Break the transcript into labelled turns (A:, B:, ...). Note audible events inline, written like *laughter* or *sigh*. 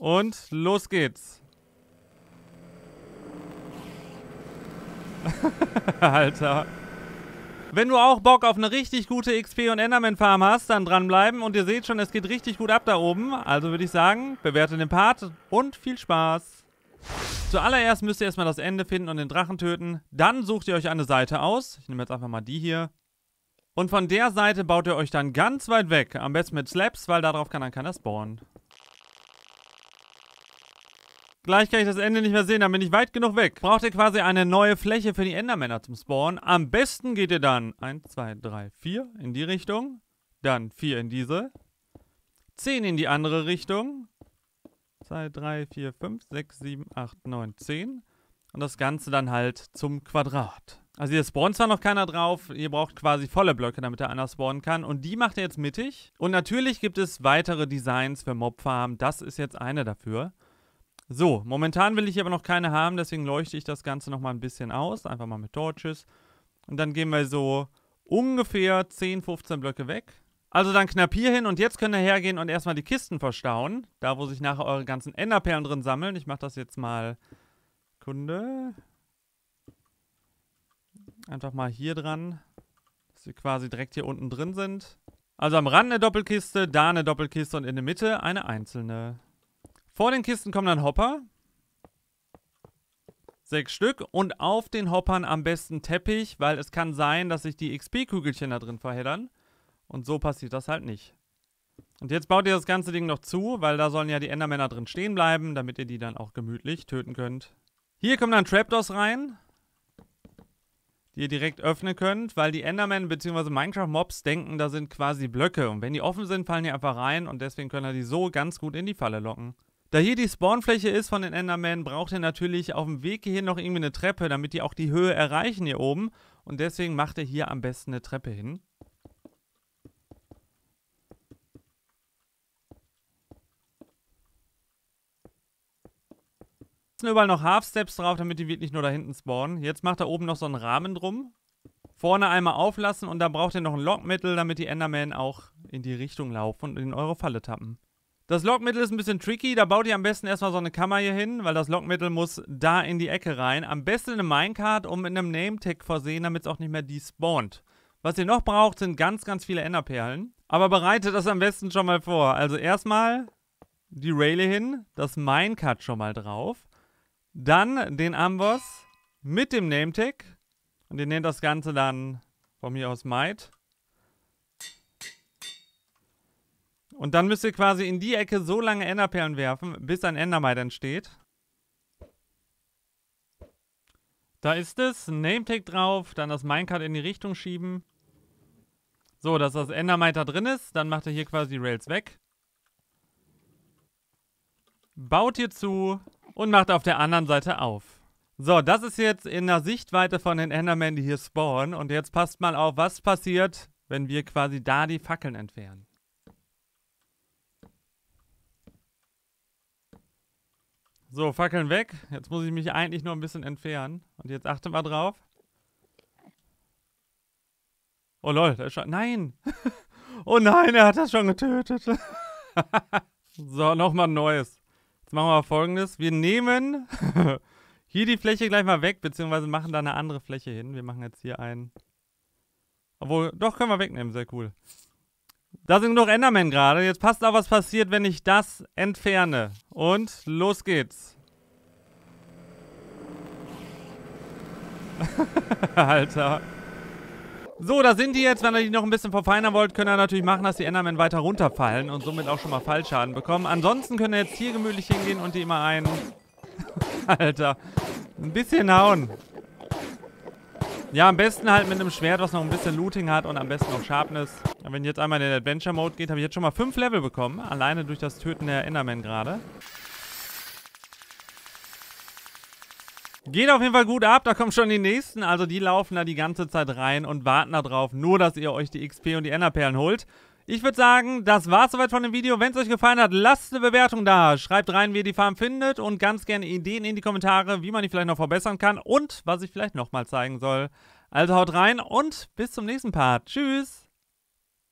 A: Und los geht's. *laughs* Alter. Wenn du auch Bock auf eine richtig gute XP und Enderman Farm hast, dann dranbleiben und ihr seht schon, es geht richtig gut ab da oben. Also würde ich sagen, bewerte den Part und viel Spaß. Zuallererst müsst ihr erstmal das Ende finden und den Drachen töten. Dann sucht ihr euch eine Seite aus. Ich nehme jetzt einfach mal die hier. Und von der Seite baut ihr euch dann ganz weit weg. Am besten mit Slaps, weil darauf kann dann keiner spawnen. Gleich kann ich das Ende nicht mehr sehen, dann bin ich weit genug weg. Braucht ihr quasi eine neue Fläche für die Endermänner zum Spawn. Am besten geht ihr dann 1, 2, 3, 4 in die Richtung. Dann 4 in diese. 10 in die andere Richtung. 2, 3, 4, 5, 6, 7, 8, 9, 10. Und das Ganze dann halt zum Quadrat. Also hier spawnt zwar noch keiner drauf, ihr braucht quasi volle Blöcke, damit der einer spawnen kann. Und die macht er jetzt mittig. Und natürlich gibt es weitere Designs für Mobfarm. Das ist jetzt eine dafür. So, momentan will ich aber noch keine haben, deswegen leuchte ich das Ganze nochmal ein bisschen aus. Einfach mal mit Torches. Und dann gehen wir so ungefähr 10, 15 Blöcke weg. Also dann knapp hier hin und jetzt könnt ihr hergehen und erstmal die Kisten verstauen. Da, wo sich nachher eure ganzen Enderperlen drin sammeln. Ich mache das jetzt mal... Kunde. Einfach mal hier dran. Dass sie quasi direkt hier unten drin sind. Also am Rand eine Doppelkiste, da eine Doppelkiste und in der Mitte eine einzelne. Vor den Kisten kommen dann Hopper. Sechs Stück. Und auf den Hoppern am besten Teppich, weil es kann sein, dass sich die XP-Kügelchen da drin verheddern. Und so passiert das halt nicht. Und jetzt baut ihr das ganze Ding noch zu, weil da sollen ja die Endermänner drin stehen bleiben, damit ihr die dann auch gemütlich töten könnt. Hier kommen dann Trapdoors rein, die ihr direkt öffnen könnt, weil die Endermen bzw. Minecraft-Mobs denken, da sind quasi Blöcke. Und wenn die offen sind, fallen die einfach rein und deswegen können die so ganz gut in die Falle locken. Da hier die Spawnfläche ist von den Endermen, braucht er natürlich auf dem Weg hier noch irgendwie eine Treppe, damit die auch die Höhe erreichen hier oben. Und deswegen macht er hier am besten eine Treppe hin. überall noch Half-Steps drauf, damit die wirklich nur da hinten spawnen. Jetzt macht er oben noch so einen Rahmen drum. Vorne einmal auflassen und da braucht ihr noch ein Lockmittel, damit die Endermen auch in die Richtung laufen und in eure Falle tappen. Das Lockmittel ist ein bisschen tricky. Da baut ihr am besten erstmal so eine Kammer hier hin, weil das Lockmittel muss da in die Ecke rein. Am besten eine Minecart und mit einem Nametag versehen, damit es auch nicht mehr despawnt. Was ihr noch braucht, sind ganz, ganz viele Enderperlen. Aber bereitet das am besten schon mal vor. Also erstmal die Rayle hin, das Minecart schon mal drauf. Dann den Amboss mit dem Nametag. Und ihr nennt das Ganze dann von mir aus Might. Und dann müsst ihr quasi in die Ecke so lange Enderperlen werfen, bis ein Endermite entsteht. Da ist es. Nametag drauf. Dann das Minecart in die Richtung schieben. So, dass das Endermite da drin ist. Dann macht ihr hier quasi die Rails weg. Baut hier zu und macht auf der anderen Seite auf. So, das ist jetzt in der Sichtweite von den Endermen, die hier spawnen. Und jetzt passt mal auf, was passiert, wenn wir quasi da die Fackeln entfernen. So, Fackeln weg. Jetzt muss ich mich eigentlich nur ein bisschen entfernen. Und jetzt achte mal drauf. Oh lol, da ist schon. Nein! *laughs* oh nein, er hat das schon getötet. *laughs* so, nochmal neues. Jetzt machen wir folgendes. Wir nehmen *laughs* hier die Fläche gleich mal weg, beziehungsweise machen da eine andere Fläche hin. Wir machen jetzt hier einen. Obwohl, doch, können wir wegnehmen, sehr cool. Da sind genug Endermen gerade. Jetzt passt auf, was passiert, wenn ich das entferne. Und los geht's. *laughs* Alter. So, da sind die jetzt. Wenn ihr die noch ein bisschen verfeinern wollt, könnt ihr natürlich machen, dass die Endermen weiter runterfallen und somit auch schon mal Fallschaden bekommen. Ansonsten könnt ihr jetzt hier gemütlich hingehen und die immer einen... *laughs* Alter. Ein bisschen hauen. Ja, am besten halt mit einem Schwert, was noch ein bisschen Looting hat und am besten noch Sharpness. Aber wenn ich jetzt einmal in den Adventure-Mode geht, habe ich jetzt schon mal fünf Level bekommen. Alleine durch das Töten der Enderman gerade. Geht auf jeden Fall gut ab, da kommen schon die nächsten. Also die laufen da die ganze Zeit rein und warten darauf, nur dass ihr euch die XP und die Enderperlen holt. Ich würde sagen, das war es soweit von dem Video. Wenn es euch gefallen hat, lasst eine Bewertung da. Schreibt rein, wie ihr die Farm findet und ganz gerne Ideen in die Kommentare, wie man die vielleicht noch verbessern kann und was ich vielleicht nochmal zeigen soll. Also haut rein und bis zum nächsten Part. Tschüss!